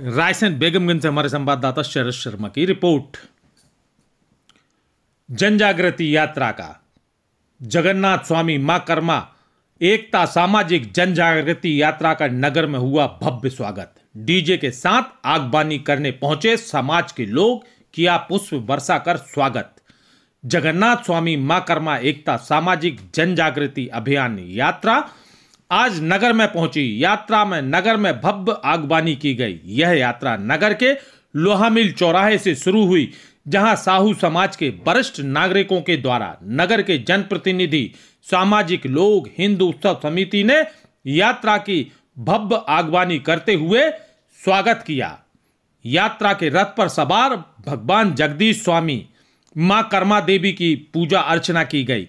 रायसेन बेगमगंज से हमारे संवाददाता शरद शर्मा की रिपोर्ट जन जागृति यात्रा का जगन्नाथ स्वामी मां कर्मा एकता सामाजिक जन जागृति यात्रा का नगर में हुआ भव्य स्वागत डीजे के साथ आगबानी करने पहुंचे समाज के लोग किया पुष्प वर्षा कर स्वागत जगन्नाथ स्वामी मां कर्मा एकता सामाजिक जन जागृति अभियान यात्रा आज नगर में पहुंची यात्रा में नगर में भव्य आगबानी की गई यह यात्रा नगर के लोहामिल चौराहे से शुरू हुई जहां साहू समाज के वरिष्ठ नागरिकों के द्वारा नगर के जनप्रतिनिधि सामाजिक लोग हिंदू उत्सव समिति ने यात्रा की भव्य आगवानी करते हुए स्वागत किया यात्रा के रथ पर सवार भगवान जगदीश स्वामी मां कर्मा देवी की पूजा अर्चना की गई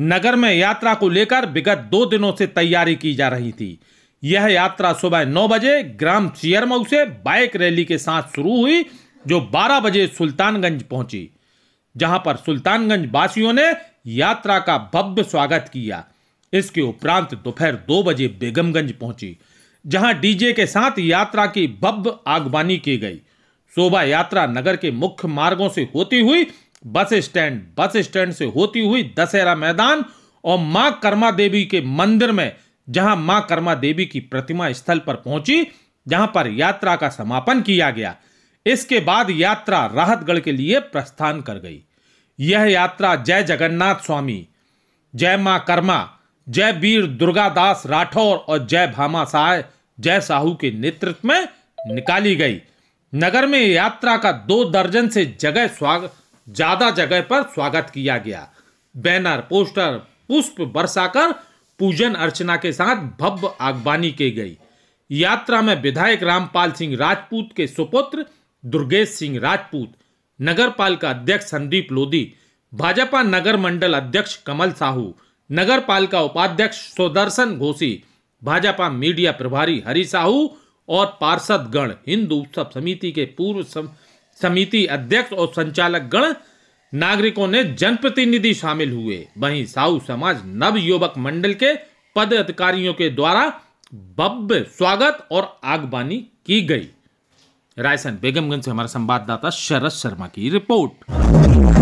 नगर में यात्रा को लेकर विगत दो दिनों से तैयारी की जा रही थी यह यात्रा सुबह नौ बजे ग्राम चियरमऊ से बाइक रैली के साथ शुरू हुई जो 12 बजे सुल्तानगंज पहुंची जहां पर सुल्तानगंज वासियों ने यात्रा का भव्य स्वागत किया इसके उपरांत दोपहर दो बजे बेगमगंज पहुंची जहां डीजे के साथ यात्रा की भव्य आगवानी की गई शोभा यात्रा नगर के मुख्य मार्गों से होती हुई बस स्टैंड बस स्टैंड से होती हुई दशहरा मैदान और मां कर्मा देवी के मंदिर में जहां मां कर्मा देवी की प्रतिमा स्थल पर पहुंची जहां पर यात्रा का समापन किया गया इसके बाद यात्रा राहतगढ़ के लिए प्रस्थान कर गई यह यात्रा जय जगन्नाथ स्वामी जय मां कर्मा जय वीर दुर्गादास राठौर और जय भामा साय जय साहू के नेतृत्व में निकाली गई नगर में यात्रा का दो दर्जन से जगह स्वागत ज़्यादा जगह पर स्वागत किया गया बैनर पोस्टर पुष्प बरसाकर पूजन अर्चना के साथ भव्य आगवानी की गई यात्रा में विधायक रामपाल सिंह राजपूत के सुपुत्र दुर्गेश सिंह राजपूत नगर पालिका अध्यक्ष संदीप लोधी भाजपा नगर मंडल अध्यक्ष कमल साहू नगर पालिका उपाध्यक्ष सुदर्शन घोषी भाजपा मीडिया प्रभारी हरि साहू और पार्षदगण हिंदू उत्सव समिति के पूर्व समिति अध्यक्ष और संचालक गण नागरिकों ने जनप्रतिनिधि शामिल हुए वहीं साहू समाज नव युवक मंडल के पद अधिकारियों के द्वारा भव्य स्वागत और आगबानी की गई रायसन बेगमगंज से हमारे संवाददाता शरद शर्मा की रिपोर्ट